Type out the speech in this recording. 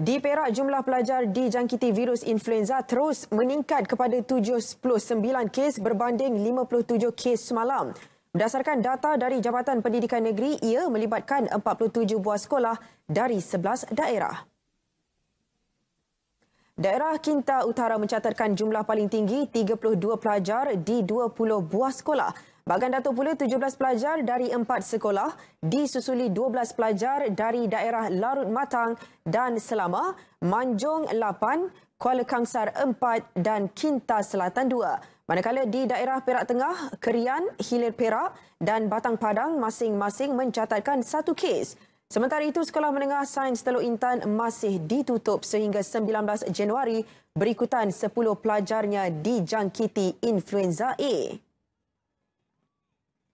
Di Perak, jumlah pelajar dijangkiti virus influenza terus meningkat kepada 79 kes berbanding 57 kes semalam. Berdasarkan data dari Jabatan Pendidikan Negeri, ia melibatkan 47 buah sekolah dari 11 daerah. Daerah Kinta Utara mencatatkan jumlah paling tinggi 32 pelajar di 20 buah sekolah. Bagan datu pula 17 pelajar dari empat sekolah disusuli 12 pelajar dari daerah Larut Matang dan Selama, Manjung 8, Kuala Kangsar 4 dan Kinta Selatan 2. Manakala di daerah Perak Tengah, Kerian, Hilir Perak dan Batang Padang masing-masing mencatatkan satu kes. Sementara itu, Sekolah Menengah Sains Teluk Intan masih ditutup sehingga 19 Januari berikutan 10 pelajarnya dijangkiti influenza A.